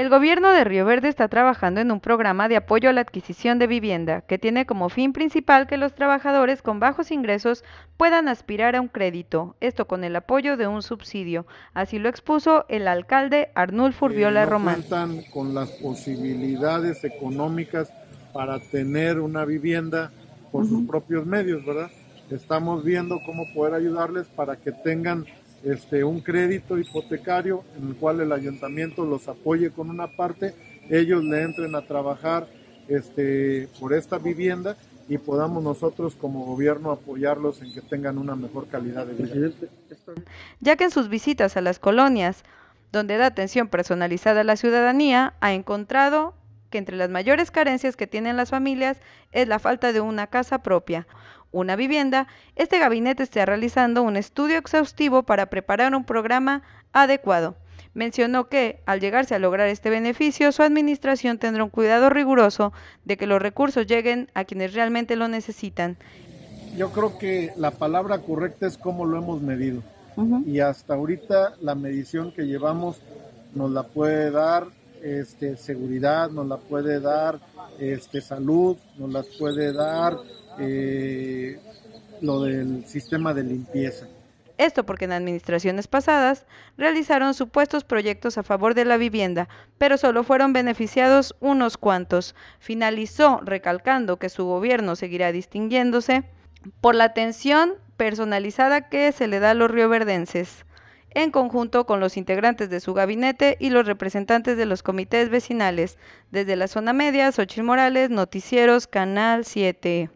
El gobierno de Río Verde está trabajando en un programa de apoyo a la adquisición de vivienda que tiene como fin principal que los trabajadores con bajos ingresos puedan aspirar a un crédito, esto con el apoyo de un subsidio. Así lo expuso el alcalde Arnulfo Urbiola Román. Cuentan con las posibilidades económicas para tener una vivienda por sus propios medios, ¿verdad? Estamos viendo cómo poder ayudarles para que tengan este, un crédito hipotecario en el cual el ayuntamiento los apoye con una parte, ellos le entren a trabajar este, por esta vivienda y podamos nosotros como gobierno apoyarlos en que tengan una mejor calidad de vida. Ya que en sus visitas a las colonias, donde da atención personalizada a la ciudadanía, ha encontrado que entre las mayores carencias que tienen las familias es la falta de una casa propia, una vivienda, este gabinete está realizando un estudio exhaustivo para preparar un programa adecuado. Mencionó que, al llegarse a lograr este beneficio, su administración tendrá un cuidado riguroso de que los recursos lleguen a quienes realmente lo necesitan. Yo creo que la palabra correcta es cómo lo hemos medido. Y hasta ahorita la medición que llevamos nos la puede dar este, seguridad, nos la puede dar este, salud, nos la puede dar eh, lo del sistema de limpieza. Esto porque en administraciones pasadas realizaron supuestos proyectos a favor de la vivienda, pero solo fueron beneficiados unos cuantos. Finalizó recalcando que su gobierno seguirá distinguiéndose por la atención personalizada que se le da a los rioverdenses en conjunto con los integrantes de su gabinete y los representantes de los comités vecinales, desde la zona media, Xochitl Morales, Noticieros, Canal 7.